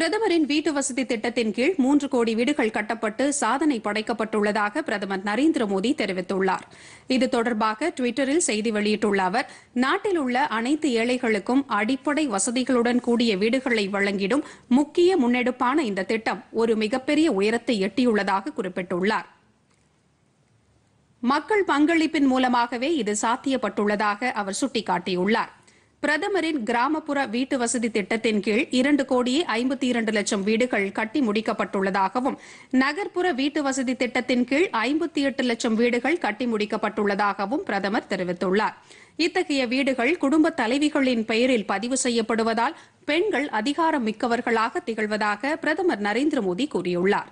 பிரதமரின் வீட்டு வசதி திட்டத்தின் கீழ் மூன்று கோடி வீடுகள் கட்டப்பட்டு சாதனை படைக்கப்பட்டுள்ளதாக பிரதமர் நரேந்திர மோடி தெரிவித்துள்ளார் இது தொடர்பாக டுவிட்டரில் செய்தி வெளியிட்டுள்ள அவர் நாட்டில் உள்ள அனைத்து ஏழைகளுக்கும் அடிப்படை வசதிகளுடன் கூடிய வீடுகளை வழங்கிடும் முக்கிய முன்னெடுப்பான இந்த திட்டம் ஒரு மிகப்பெரிய உயரத்தை எட்டியுள்ளதாக குறிப்பிட்டுள்ளார் மக்கள் பங்களிப்பின் மூலமாகவே இது சாத்தியப்பட்டுள்ளதாக அவர் சுட்டிக்காட்டியுள்ளார் பிரதமரின் கிராமப்புற வீட்டு வசதி திட்டத்தின் கீழ் இரண்டு கோடியே ஐம்பத்தி இரண்டு லட்சம் வீடுகள் கட்டி முடிக்கப்பட்டுள்ளதாகவும் நகர்ப்புற வீட்டு வசதி திட்டத்தின் கீழ் ஐம்பத்தி எட்டு லட்சம் வீடுகள் கட்டி முடிக்கப்பட்டுள்ளதாகவும் பிரதமர் தெரிவித்துள்ளார் இத்தகைய வீடுகள் குடும்ப தலைவிகளின் பெயரில் பதிவு செய்யப்படுவதால் பெண்கள் அதிகாரம் மிக்கவர்களாக திகழ்வதாக பிரதமர் நரேந்திர மோடி கூறியுள்ளாா்